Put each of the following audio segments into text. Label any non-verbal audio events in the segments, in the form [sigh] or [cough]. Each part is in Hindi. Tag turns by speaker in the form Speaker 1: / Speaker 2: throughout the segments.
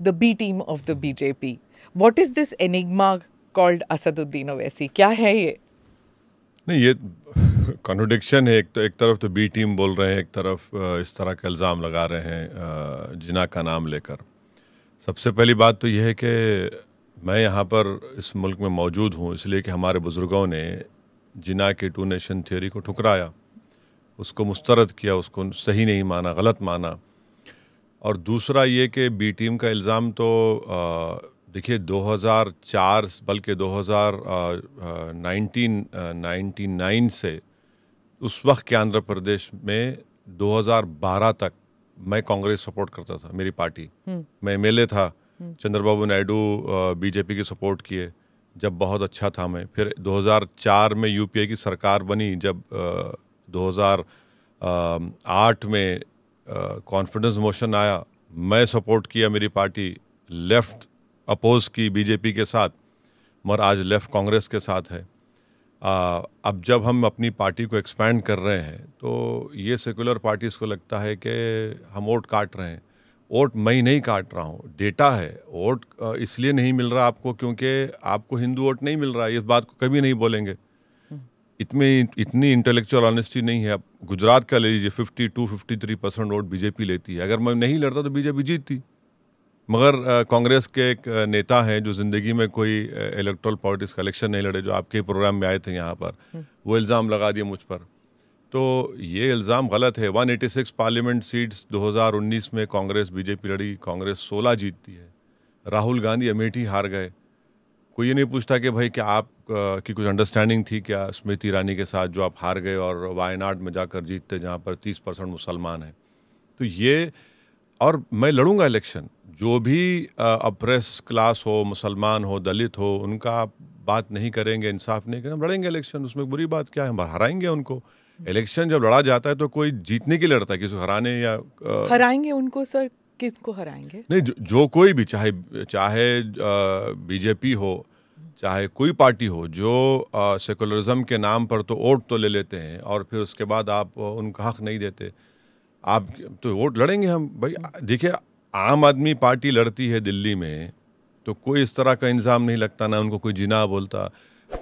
Speaker 1: the B team of the BJP. What is this enigma called Asaduddin Owaisi? क्या है ये
Speaker 2: नहीं ये contradiction है एक तो एक तरफ तो बी टीम बोल रहे हैं एक तरफ इस तरह के इल्ज़ाम लगा रहे हैं जिना का नाम लेकर सबसे पहली बात तो यह है कि मैं यहाँ पर इस मुल्क में मौजूद हूँ इसलिए कि हमारे बुज़ुर्गों ने जिना के टू नेशन थ्योरी को ठुकराया उसको मुस्तरद किया उसको सही नहीं माना गलत माना और दूसरा ये कि बी टीम का इल्ज़ाम तो देखिए 2004 बल्कि 2019 से उस वक्त के आंध्र प्रदेश में 2012 तक मैं कांग्रेस सपोर्ट करता था मेरी पार्टी हम्म। मैं एम था हम्म। चंद्रबाबू नायडू बीजेपी की सपोर्ट किए जब बहुत अच्छा था मैं फिर 2004 में यूपीए की सरकार बनी जब 2008 में कॉन्फिडेंस मोशन आया मैं सपोर्ट किया मेरी पार्टी लेफ्ट अपोज की बीजेपी के साथ मगर आज लेफ्ट कांग्रेस के साथ है आ, अब जब हम अपनी पार्टी को एक्सपैंड कर रहे हैं तो ये सेकुलर पार्टीज़ को लगता है कि हम वोट काट रहे हैं वोट मैं नहीं काट रहा हूँ डेटा है वोट इसलिए नहीं मिल रहा आपको क्योंकि आपको हिंदू वोट नहीं मिल रहा है इस बात को कभी नहीं बोलेंगे इतनी इतनी इंटेलेक्चुअल ऑनेस्टी नहीं है आप गुजरात का ले लीजिए fifty to fifty three percent vote BJP लेती है अगर मैं नहीं लड़ता तो बीजेपी जीतती मगर कांग्रेस के एक नेता हैं जो ज़िंदगी में कोई इलेक्ट्रल पॉलिटिक्स का इलेक्शन नहीं लड़े जो आपके प्रोग्राम में आए थे यहाँ पर हम्म। वो इल्ज़ाम लगा दिए मुझ पर तो ये इल्ज़ाम गलत है 186 पार्लियामेंट सीट्स दो में कांग्रेस बीजेपी लड़ी कांग्रेस 16 जीतती है राहुल गांधी अमेठी हार गए कोई ये नहीं पूछता कि भाई क्या आप की कुछ अंडरस्टैंडिंग थी क्या स्मृति ईरानी के साथ जो आप हार गए और वायनाड में जाकर जीतते जहाँ पर तीस परसेंट मुसलमान हैं तो ये और मैं लड़ूंगा इलेक्शन जो भी अप्रेस क्लास हो मुसलमान हो दलित हो उनका आप बात नहीं करेंगे इंसाफ नहीं करेंगे हम लड़ेंगे इलेक्शन उसमें बुरी बात क्या है हम हराएंगे उनको इलेक्शन हम्म। जब लड़ा जाता है तो कोई जीतने के लिए लड़ता है किसी हराने या आ... हराएंगे
Speaker 1: उनको सर किसको हराएंगे
Speaker 2: नहीं जो, जो कोई भी चाहे चाहे बीजेपी हो चाहे कोई पार्टी हो जो सेकुलरिज्म के नाम पर तो वोट तो ले लेते हैं और फिर उसके बाद आप उनका हक नहीं देते आप तो वोट लड़ेंगे हम भाई देखिए आम आदमी पार्टी लड़ती है दिल्ली में तो कोई इस तरह का इंजाम नहीं लगता ना उनको कोई जिना बोलता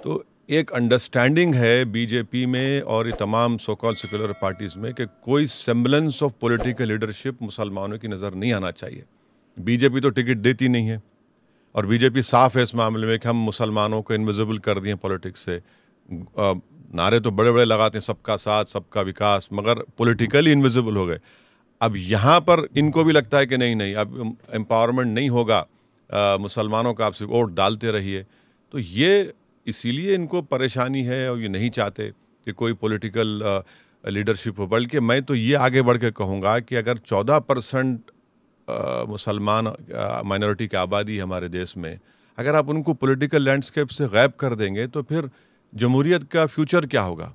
Speaker 2: तो एक अंडरस्टैंडिंग है बीजेपी में और ये तमाम सोकॉल सेकुलर पार्टीज में कि कोई सेम्बलेंस ऑफ पॉलिटिकल लीडरशिप मुसलमानों की नज़र नहीं आना चाहिए बीजेपी तो टिकट देती नहीं है और बीजेपी साफ है इस मामले में कि हम मुसलमानों को इन्विजिबल कर दिए पॉलिटिक्स से नारे तो बड़े बड़े लगाते हैं सबका साथ सबका विकास मगर पोलिटिकली इन्विजिबल हो गए अब यहाँ पर इनको भी लगता है कि नहीं नहीं अब एम्पावरमेंट नहीं होगा मुसलमानों का आपसे वोट डालते रहिए तो ये इसीलिए इनको परेशानी है और ये नहीं चाहते कि कोई पॉलिटिकल लीडरशिप uh, हो बल्कि मैं तो ये आगे बढ़ के कहूँगा कि अगर चौदह परसेंट uh, मुसलमान माइनॉरिटी uh, की आबादी हमारे देश में अगर आप उनको पॉलिटिकल लैंडस्केप से गैब कर देंगे तो फिर जमहूरीत का फ्यूचर क्या होगा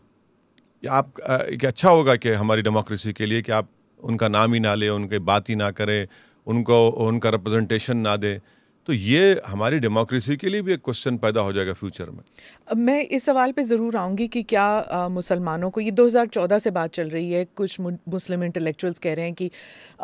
Speaker 2: या आप एक अच्छा होगा कि हमारी डेमोक्रेसी के लिए कि आप उनका नाम ही ना लें उनकी बात ही ना करें उनको उनका रिप्रेजेंटेशन ना दें तो ये हमारी डेमोक्रेसी के लिए भी एक क्वेश्चन पैदा हो जाएगा फ्यूचर में
Speaker 1: मैं इस सवाल पे ज़रूर आऊँगी कि क्या मुसलमानों को ये 2014 से बात चल रही है कुछ मुस्लिम इंटेलेक्चुअल्स कह रहे हैं कि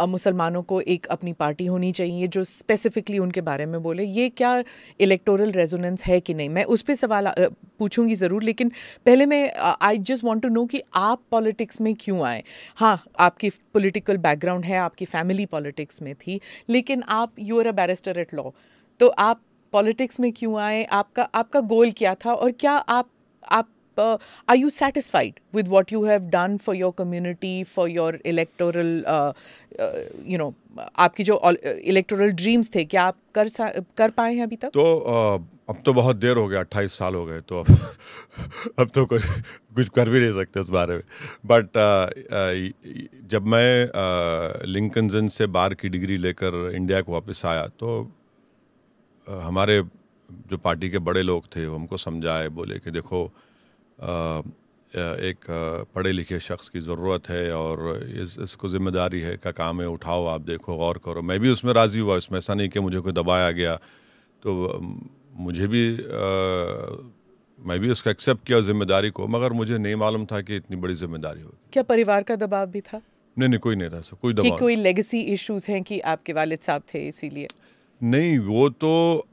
Speaker 1: मुसलमानों को एक अपनी पार्टी होनी चाहिए जो स्पेसिफिकली उनके बारे में बोले ये क्या इलेक्टोरल रेजोनेंस है कि नहीं मैं उस पर सवाल पूछूंगी ज़रूर लेकिन पहले मैं I just want to know कि आप पॉलिटिक्स में क्यों आए हाँ आपकी पोलिटिकल बैकग्राउंड है आपकी फैमिली पॉलिटिक्स में थी लेकिन आप you are a barrister at law तो आप पॉलिटिक्स में क्यों आए आपका आपका गोल क्या था और क्या आप आप are you satisfied with what you have done for your community for your electoral you know आपकी जो इलेक्टोरल ड्रीम्स uh, थे क्या आप कर कर पाए हैं अभी तक तो uh, अब तो बहुत देर हो गया अट्ठाईस साल हो गए तो अब [laughs] अब तो कुछ कुछ कर
Speaker 2: भी नहीं सकते उस बारे में बट uh, uh, जब मैं लिंकनजन uh, से बार की डिग्री लेकर इंडिया को वापस आया तो हमारे जो पार्टी के बड़े लोग थे हमको समझाए बोले कि देखो एक पढ़े लिखे शख्स की ज़रूरत है और इस इसको ज़िम्मेदारी है का काम है उठाओ आप देखो गौर करो मैं भी उसमें राज़ी हुआ इसमें ऐसा नहीं कि मुझे कोई दबाया गया तो मुझे भी आ, मैं भी उसका एक्सेप्ट किया जिम्मेदारी को मगर मुझे नहीं मालूम था कि इतनी बड़ी जिम्मेदारी होगी
Speaker 1: क्या परिवार का दबाव भी था
Speaker 2: नहीं नहीं कोई नहीं था सर कोई दबाव कोई
Speaker 1: लेगेसी इश्यूज हैं कि आपके वालिद साहब थे इसीलिए
Speaker 2: नहीं वो तो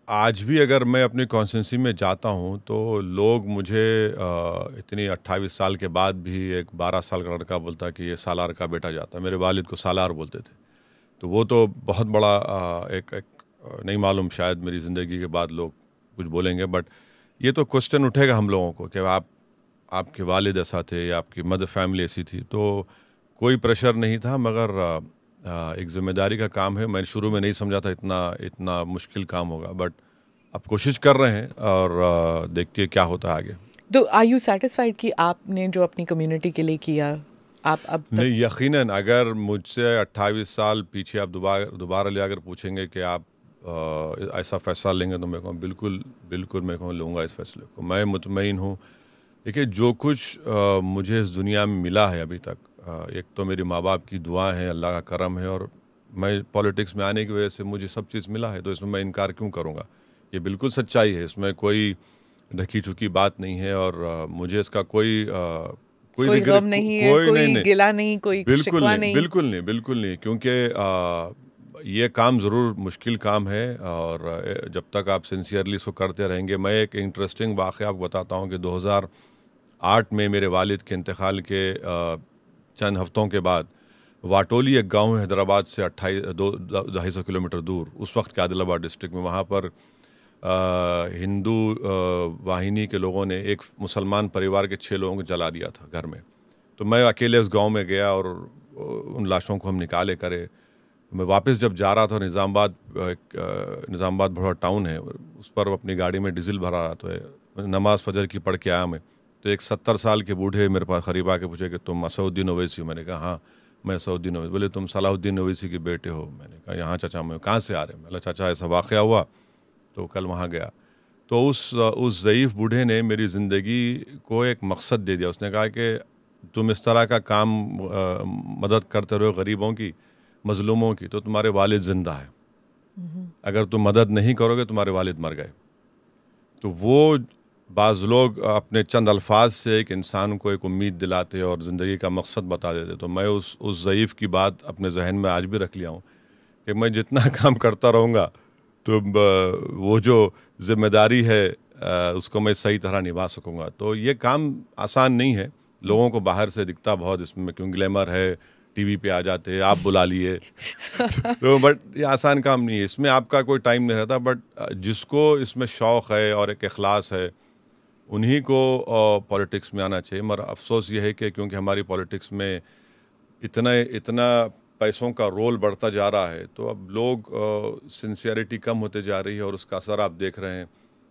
Speaker 2: आज भी अगर मैं अपनी कॉन्सेंसी में जाता हूँ तो लोग मुझे इतनी अट्ठाईस साल के बाद भी एक बारह साल का लड़का बोलता कि ये सालार का बेटा जाता मेरे वालिद को सालार बोलते थे तो वो तो बहुत बड़ा एक, एक नहीं मालूम शायद मेरी ज़िंदगी के बाद लोग कुछ बोलेंगे बट ये तो क्वेश्चन उठेगा हम लोगों को कि आप आपके वालिद ऐसा थे या आपकी मदर फैमिली ऐसी थी तो कोई प्रेशर नहीं था मगर एक जिम्मेदारी का काम है मैंने शुरू में नहीं समझा था इतना इतना मुश्किल काम होगा बट अब कोशिश कर रहे हैं और देखते हैं क्या होता है आगे
Speaker 1: तो आई यू सेटिस्फाइड कि आपने जो अपनी कम्युनिटी के लिए किया आप अब तक...
Speaker 2: नहीं यकीन अगर मुझसे 28 साल पीछे आप दोबारा दोबारा ले अगर पूछेंगे कि आप आ, ऐसा फैसला लेंगे तो मैं कहूँ बिल्कुल बिल्कुल मैं कहूँ लूँगा इस फैसले को मैं मुतमिन हूँ देखिए जो कुछ आ, मुझे इस दुनिया में मिला है अभी तक एक तो मेरी माँ बाप की दुआ है अल्लाह का करम है और मैं पॉलिटिक्स में आने की वजह से मुझे सब चीज़ मिला है तो इसमें मैं इनकार क्यों करूँगा ये बिल्कुल सच्चाई है इसमें कोई ढकी चुकी बात नहीं है और मुझे इसका कोई कोई, कोई नहीं नहीं है कोई, नहीं, नहीं, गिला नहीं कोई बिल्कुल नहीं, नहीं बिल्कुल नहीं बिल्कुल नहीं क्योंकि ये काम ज़रूर मुश्किल काम है और जब तक आप सिंसियरली इसको करते रहेंगे मैं एक इंटरेस्टिंग वाक़ आपको बताता हूँ कि 2008 में मेरे वालिद के इंतकाल के चंद हफ्तों के बाद वाटोली एक गांव है हैदराबाद से अट्ठाईस दो ढाई सौ किलोमीटर दूर उस वक्त के आदिलाबाद डिस्ट्रिक्ट में वहाँ पर हिंदू वाहिनी के लोगों ने एक मुसलमान परिवार के छः लोगों को जला दिया था घर में तो मैं अकेले उस गांव में गया और उन लाशों को हम निकाले करे मैं वापस जब जा रहा था एक निज़ामबाद भड़वा टाउन है उस पर अपनी गाड़ी में डीजल भरा रहा था तो नमाज फजर की पढ़ के आया मैं तो एक सत्तर साल के बूढ़े मेरे पास ख़रीब आके पूछे कि तुम असउद्दीन ओवैसी हो मैंने कहा हाँ मैं असउद्दीन ओवैसी बोले तुम सलाहुद्दीन ओवैसी के बेटे हो मैंने कहा यहाँ चाचा मैं कहाँ से आ रहे बोला चाचा ऐसा वाक़ हुआ तो कल वहाँ गया तो उस उस ज़यीफ़ बूढ़े ने मेरी ज़िंदगी को एक मकसद दे दिया उसने कहा कि तुम इस तरह का काम आ, मदद करते रहो गरीबों की मजलूमों की तो तुम्हारे वालिद ज़िंदा है हम्म। अगर तुम मदद नहीं करोगे तुम्हारे वालिद मर गए तो वो बाज़ लोग अपने चंद अल्फाज से एक इंसान को एक उम्मीद दिलाते और ज़िंदगी का मकसद बता देते तो मैं उस उस ज़यीफ़ की बात अपने जहन में आज भी रख लिया हूँ कि मैं जितना [laughs] काम करता रहूँगा तो वो जो जिम्मेदारी है उसको मैं सही तरह निभा सकूँगा तो ये काम आसान नहीं है लोगों को बाहर से दिखता बहुत इसमें क्यों ग्लैमर है टीवी पे आ जाते हैं आप बुला लिए [laughs] तो बट ये आसान काम नहीं है इसमें आपका कोई टाइम नहीं रहता बट जिसको इसमें शौक़ है और एक अखलास है उन्हीं को पॉलिटिक्स में आना चाहिए मगर अफसोस ये है कि क्योंकि हमारी पॉलिटिक्स में इतना इतना पैसों का रोल बढ़ता जा रहा है तो अब लोग सिंसियरिटी कम होते जा रही है और उसका असर आप देख रहे हैं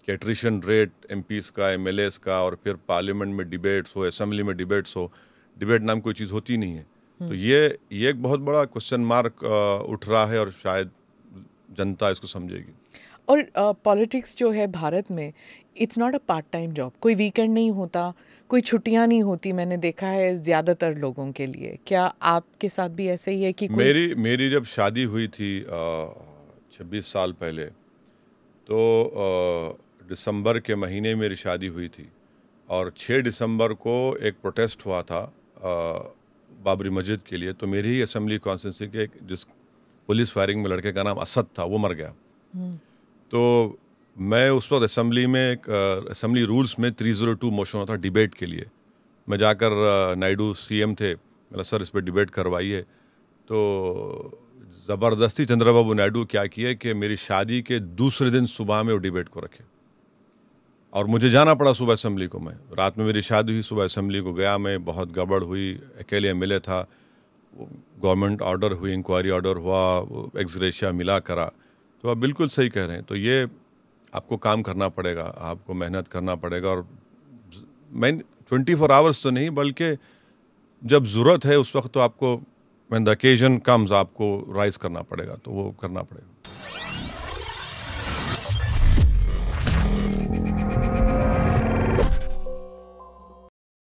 Speaker 2: कि एट्रिशन रेट एम का एम का और फिर पार्लियामेंट में डिबेट्स हो असम्बली में डिबेट्स हो डिबेट नाम कोई चीज़ होती नहीं है हम्म। तो ये ये एक बहुत बड़ा क्वेश्चन मार्क उठ रहा है और शायद जनता इसको समझेगी
Speaker 1: और पॉलिटिक्स uh, जो है भारत में it's not a part time job कोई वीकेंड नहीं होता कोई छुट्टियां नहीं होती मैंने देखा है ज़्यादातर लोगों के लिए क्या आपके साथ भी ऐसे ही है कि कोई... मेरी
Speaker 2: मेरी जब शादी हुई थी छब्बीस साल पहले तो दिसंबर के महीने मेरी शादी हुई थी और 6 दिसंबर को एक प्रोटेस्ट हुआ था आ, बाबरी मस्जिद के लिए तो मेरी ही असम्बली कॉन्स्टेंसी के जिस पुलिस फायरिंग में लड़के का नाम असद था वो मर गया हम्म। तो मैं उस वक्त असम्बली में असम्बली रूल्स में 302 मोशन होता डिबेट के लिए मैं जाकर नायडू सीएम थे मतलब सर इस पर डिबेट करवाइए तो ज़बरदस्ती चंद्रबाबू नायडू क्या किए कि मेरी शादी के दूसरे दिन सुबह में वो डिबेट को रखे और मुझे जाना पड़ा सुबह असम्बली को मैं रात में मेरी शादी हुई सुबह असम्बली को गया मैं बहुत गड़बड़ हुई अकेले मिले था गवर्नमेंट ऑर्डर हुई इंक्वायरी ऑर्डर हुआ एग्जग्रेशिया मिला करा तो आप बिल्कुल सही कह रहे हैं तो ये आपको काम करना पड़ेगा आपको मेहनत करना पड़ेगा और मैं ट्वेंटी फोर आवर्स तो नहीं बल्कि जब ज़रूरत है उस वक्त तो आपको मैन द अकेजन कम्स आपको राइज करना पड़ेगा तो वो करना पड़ेगा